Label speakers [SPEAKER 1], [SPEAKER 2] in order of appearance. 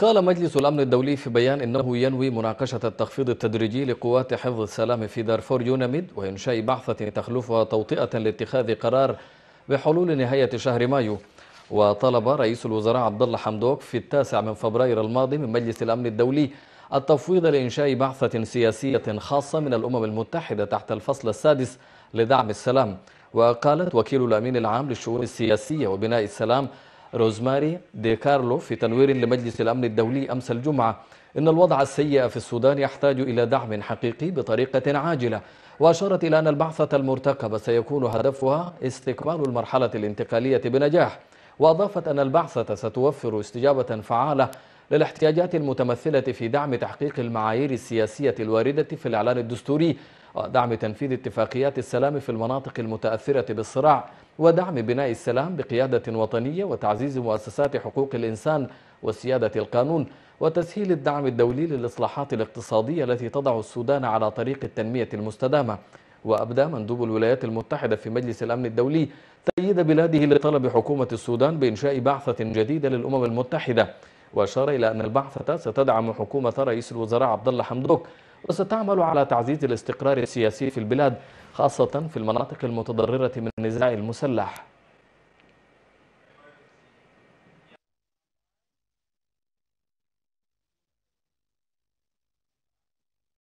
[SPEAKER 1] قال مجلس الأمن الدولي في بيان أنه ينوي مناقشة التخفيض التدريجي لقوات حفظ السلام في دارفور يوناميد وإنشاء بعثة تخلفها توطئة لاتخاذ قرار بحلول نهاية شهر مايو وطلب رئيس الوزراء عبد الله حمدوك في التاسع من فبراير الماضي من مجلس الأمن الدولي التفويض لإنشاء بعثة سياسية خاصة من الأمم المتحدة تحت الفصل السادس لدعم السلام وقالت وكيل الأمين العام للشؤون السياسية وبناء السلام روزماري دي كارلو في تنوير لمجلس الأمن الدولي أمس الجمعة إن الوضع السيء في السودان يحتاج إلى دعم حقيقي بطريقة عاجلة وأشارت إلى أن البعثة المرتقبة سيكون هدفها استكمال المرحلة الانتقالية بنجاح وأضافت أن البعثة ستوفر استجابة فعالة للاحتياجات المتمثلة في دعم تحقيق المعايير السياسية الواردة في الإعلان الدستوري ودعم تنفيذ اتفاقيات السلام في المناطق المتأثرة بالصراع ودعم بناء السلام بقيادة وطنية وتعزيز مؤسسات حقوق الإنسان وسيادة القانون وتسهيل الدعم الدولي للإصلاحات الاقتصادية التي تضع السودان على طريق التنمية المستدامة وأبدى مندوب الولايات المتحدة في مجلس الأمن الدولي تأييد بلاده لطلب حكومة السودان بإنشاء بعثة جديدة للأمم المتحدة وأشار إلى أن البعثة ستدعم حكومة رئيس الوزراء عبد الله حمدوك وستعمل على تعزيز الاستقرار السياسي في البلاد خاصة في المناطق المتضررة من النزاع المسلح